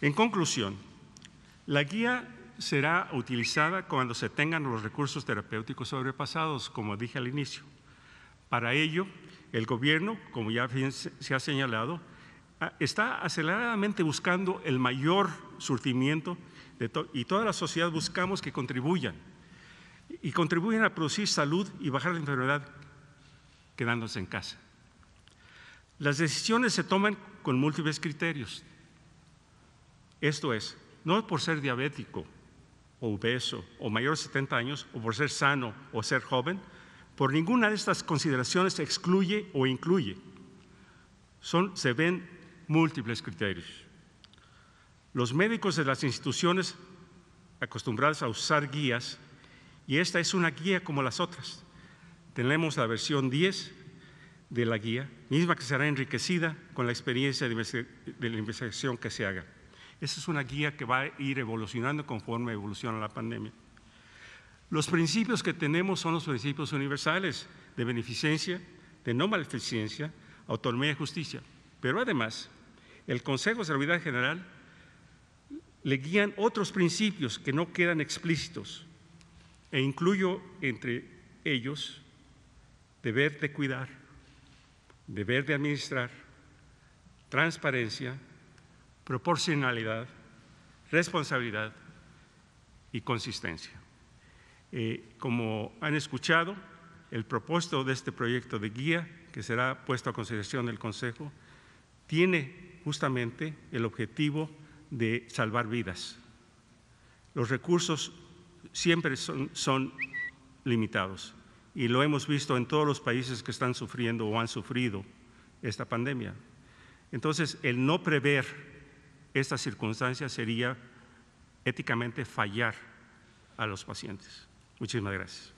En conclusión, la guía será utilizada cuando se tengan los recursos terapéuticos sobrepasados, como dije al inicio. Para ello, el gobierno, como ya se ha señalado, está aceleradamente buscando el mayor surtimiento y toda la sociedad buscamos que contribuyan y contribuyan a producir salud y bajar la enfermedad quedándose en casa. Las decisiones se toman con múltiples criterios, esto es, no por ser diabético o obeso o mayor de 70 años o por ser sano o ser joven, por ninguna de estas consideraciones excluye o incluye. se ven múltiples criterios. Los médicos de las instituciones acostumbrados a usar guías, y esta es una guía como las otras. Tenemos la versión 10 de la guía, misma que será enriquecida con la experiencia de la investigación que se haga. Esa es una guía que va a ir evolucionando conforme evoluciona la pandemia. Los principios que tenemos son los principios universales de beneficencia, de no maleficencia, autonomía y justicia. Pero además, el Consejo de Seguridad General le guían otros principios que no quedan explícitos e incluyo entre ellos deber de cuidar, deber de administrar, transparencia, proporcionalidad, responsabilidad y consistencia. Eh, como han escuchado, el propósito de este proyecto de guía, que será puesto a consideración del Consejo, tiene justamente el objetivo de salvar vidas. Los recursos siempre son, son limitados y lo hemos visto en todos los países que están sufriendo o han sufrido esta pandemia. Entonces, el no prever esta circunstancia sería éticamente fallar a los pacientes. Muchísimas gracias.